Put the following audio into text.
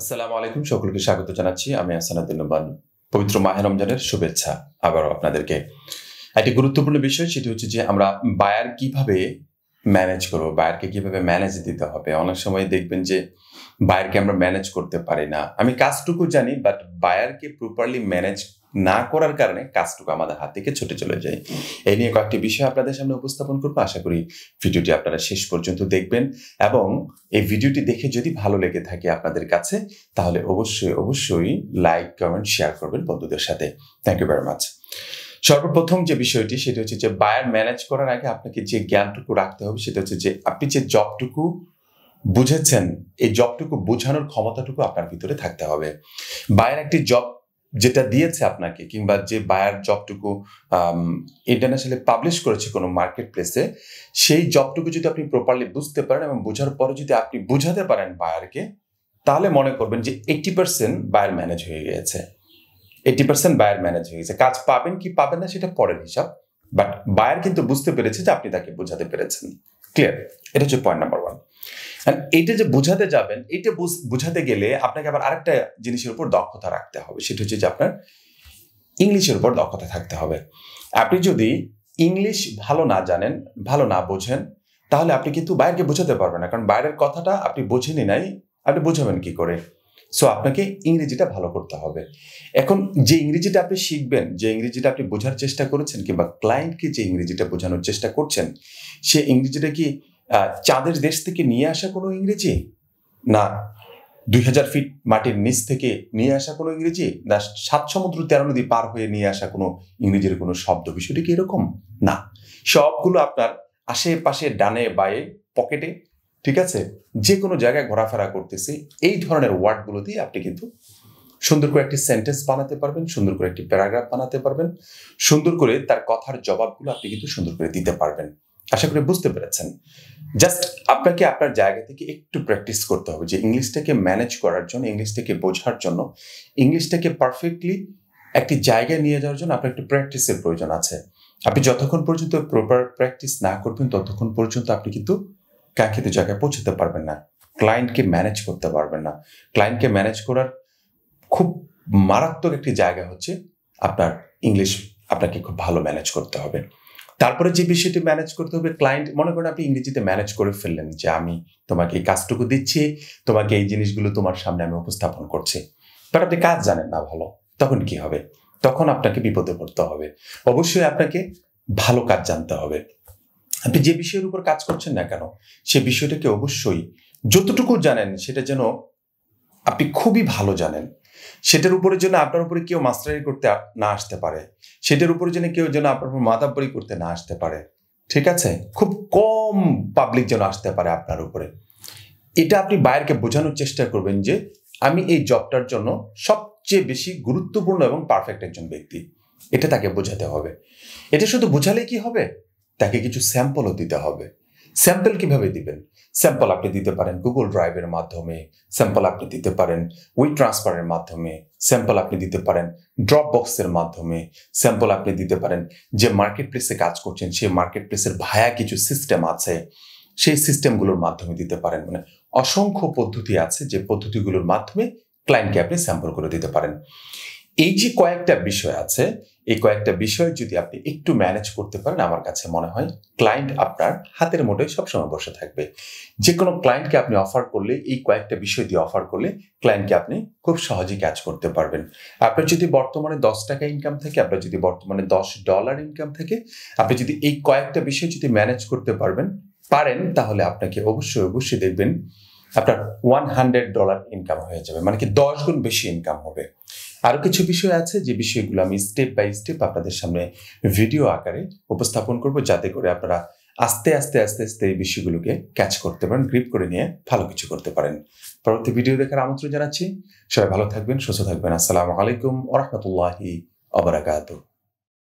আসসালামু আলাইকুম সকলকে স্বাগত জানাচ্ছি আমি আসানাদ্দিন পবিত্র মাহে রমজানের শুভেচ্ছা আবারও আপনাদেরকে একটি গুরুত্বপূর্ণ বিষয় সেটি হচ্ছে যে আমরা বায়ার কিভাবে ম্যানেজ করবো বাইরকে কিভাবে ম্যানেজ দিতে হবে অনেক সময় দেখবেন যে বাইরকে আমরা ম্যানেজ করতে পারি না আমি কাজটুকু জানি বাট বায়ারকে প্রপারলি ম্যানেজ না করার কারণে কাজটুকু আমাদের হাত থেকে ছুটে চলে যায় এই নিয়ে কয়েকটি বিষয় আপনাদের সামনে উপস্থাপন করবো আশা করি ভিডিওটি আপনারা শেষ পর্যন্ত দেখবেন এবং এই ভিডিওটি দেখে যদি ভালো লেগে থাকে আপনাদের কাছে তাহলে অবশ্যই অবশ্যই লাইক কমেন্ট শেয়ার করবেন বন্ধুদের সাথে থ্যাংক ইউ ভেরি মাচ সর্বপ্রথম যে বিষয়টি সেটি হচ্ছে যে বায়ার ম্যানেজ করার আগে আপনাকে যে জ্ঞানটুকু রাখতে হবে সেটা হচ্ছে যে আপনি যে জবটুকু বুঝেছেন এই জবটুকু বোঝানোর ক্ষমতাটুকু আপনার ভিতরে থাকতে হবে বায়ার একটি জব যেটা দিয়েছে আপনাকে কিংবা যে বায়ার জবটুকু ইন্টারন্যাশনালি পাবলিশ করেছে কোনো মার্কেট প্লেসে সেই জবটুকু যদি আপনি প্রপারলি বুঝতে পারেন এবং বোঝার পরে যদি আপনি বুঝাতে পারেন বায়ারকে তাহলে মনে করবেন যে এইটি পার্সেন্ট বায়ার ম্যানেজ হয়ে গিয়েছে এইটি পার্সেন্ট বায়ার ম্যানেজ হয়ে গেছে কাজ পাবেন কি পাবেন না সেটা পরের হিসাব বাট বায়ার কিন্তু বুঝতে পেরেছে যে আপনি তাকে বোঝাতে পেরেছেন ক্লিয়ার এটা হচ্ছে পয়েন্ট নাম্বার ওয়ান এটা যে বোঝাতে যাবেন এটা বোঝাতে গেলে আপনাকে আবার আরেকটা জিনিসের উপর দক্ষতা রাখতে হবে সেটা হচ্ছে যে আপনার ইংলিশের উপর দক্ষতা থাকতে হবে আপনি যদি ইংলিশ ভালো না জানেন ভালো না বোঝেন তাহলে আপনি কিন্তু বাইরকে বোঝাতে পারবেন না কারণ বাইরের কথাটা আপনি বোঝেনি নাই আপনি বোঝাবেন কি করে সো আপনাকে ইংরেজিটা ভালো করতে হবে এখন যে ইংরেজিটা আপনি শিখবেন যে ইংরেজিটা আপনি বোঝার চেষ্টা করেছেন কিংবা ক্লায়েন্টকে যে ইংরেজিটা বোঝানোর চেষ্টা করছেন সে ইংরেজিটা কি চাঁদের দেশ থেকে নিয়ে আসা কোনো ইংরেজি না দুই হাজার ফিট মাটির নিচ থেকে নিয়ে আসা কোনো ইংরেজি না সাত সমুদ্র তেরো নদী পার হয়ে নিয়ে আসা কোনো ইংরেজির কোনো শব্দ বিষয়টি কি এরকম না সবগুলো আপনার আশেপাশে ডানে বায়ে পকেটে ঠিক আছে যে কোনো জায়গায় ঘোরাফেরা করতেছি এই ধরনের ওয়ার্ডগুলো দিয়ে আপনি কিন্তু সুন্দর করে একটি সেন্টেন্স বানাতে পারবেন সুন্দর করে একটি প্যারাগ্রাফ বানাতে পারবেন সুন্দর করে তার কথার জবাবগুলো আপনি কিন্তু সুন্দর করে দিতে পারবেন আশা করি বুঝতে পেরেছেন জাস্ট আপনাকে আপনার জায়গা থেকে একটু প্র্যাকটিস করতে হবে যে ইংলিশটাকে ম্যানেজ করার জন্য ইংলিশটাকে বোঝার জন্য ইংলিশটাকে পারফেক্টলি একটি জায়গায় নিয়ে যাওয়ার জন্য আপনার একটু প্র্যাকটিসের প্রয়োজন আছে আপনি যতক্ষণ পর্যন্ত প্রপার প্র্যাকটিস না করবেন ততক্ষণ পর্যন্ত আপনি কিন্তু কাঙ্ক্ষিত জায়গায় পৌঁছতে পারবেন না ক্লায়েন্টকে ম্যানেজ করতে পারবেন না ক্লায়েন্টকে ম্যানেজ করার খুব মারাত্মক একটি জায়গা হচ্ছে আপনার ইংলিশ আপনাকে খুব ভালো ম্যানেজ করতে হবে তারপরে যে বিষয়টি ম্যানেজ করতে হবে ক্লায়েন্ট মনে করেন আপনি ইংরেজিতে ম্যানেজ করে ফেললেন যে আমি তোমাকে এই কাজটুকু দিচ্ছি তোমাকে এই জিনিসগুলো তোমার সামনে আমি উপস্থাপন করছি বাট আপনি কাজ জানেন না ভালো তখন কি হবে তখন আপনাকে বিপদে পড়তে হবে অবশ্যই আপনাকে ভালো কাজ জানতে হবে আপনি যে বিষয়ের উপর কাজ করছেন না কেন সে বিষয়টাকে অবশ্যই যতটুকু জানেন সেটা যেন আপনি খুবই ভালো জানেন সেটার উপরে যেন আপনার উপরে কেউ মাস্টারি করতে না আসতে পারে সেটার উপরে যেন কেউ যেন আপনার উপর মাতাব্বরি করতে না আসতে পারে ঠিক আছে খুব কম পাবলিক যেন আসতে পারে আপনার উপরে এটা আপনি বাইরকে বোঝানোর চেষ্টা করবেন যে আমি এই জবটার জন্য সবচেয়ে বেশি গুরুত্বপূর্ণ এবং পারফেক্ট একজন ব্যক্তি এটা তাকে বোঝাতে হবে এটা শুধু বোঝালে কি হবে তাকে কিছু স্যাম্পলও দিতে হবে স্যাম্পল কিভাবে দিবেন স্যাম্পল আপনি দিতে পারেন গুগল ড্রাইভের মাধ্যমে স্যাম্পল আপনি দিতে পারেন উই ট্রান্সফারের মাধ্যমে স্যাম্পল আপনি দিতে পারেন ড্রপ বক্সের মাধ্যমে স্যাম্পল আপনি দিতে পারেন যে মার্কেট প্লেসে কাজ করছেন সেই মার্কেট প্লেসের ভায়া কিছু সিস্টেম আছে সেই সিস্টেমগুলোর মাধ্যমে দিতে পারেন মানে অসংখ্য পদ্ধতি আছে যে পদ্ধতিগুলোর মাধ্যমে ক্লায়েন্টকে আপনি স্যাম্পল করে দিতে পারেন এই যে কয়েকটা বিষয় আছে এই কয়েকটা বিষয় যদি আপনি একটু ম্যানেজ করতে পারেন আমার কাছে মনে হয় ক্লায়েন্ট আপনার হাতের মোটেই সবসময় বসে থাকবে যে কোনো ক্লায়েন্টকে আপনি অফার করলে এই কয়েকটা বিষয় দিয়ে অফার করলে ক্লায়েন্টকে আপনি খুব সহজে কাজ করতে পারবেন আপনার যদি বর্তমানে দশ টাকা ইনকাম থাকে আপনার যদি বর্তমানে দশ ডলার ইনকাম থাকে আপনি যদি এই কয়েকটা বিষয় যদি ম্যানেজ করতে পারবেন পারেন তাহলে আপনাকে অবশ্যই অবশ্যই দেখবেন আপনার ওয়ান হান্ড্রেড ডলার ইনকাম হয়ে যাবে মানে কি দশ গুণ বেশি ইনকাম হবে আরও কিছু বিষয় আছে যে বিষয়গুলো আমি স্টেপ বাই স্টেপ আপনাদের সামনে ভিডিও আকারে উপস্থাপন করব যাতে করে আপনারা আস্তে আস্তে আস্তে আস্তে এই বিষয়গুলোকে ক্যাচ করতে পারেন গ্রিপ করে নিয়ে ভালো কিছু করতে পারেন পরবর্তী ভিডিও দেখার আমন্ত্রণ জানাচ্ছি সবাই ভালো থাকবেন সুস্থ থাকবেন আসসালামু আলাইকুম ওরহমতুল্লাহি অবরাকাতু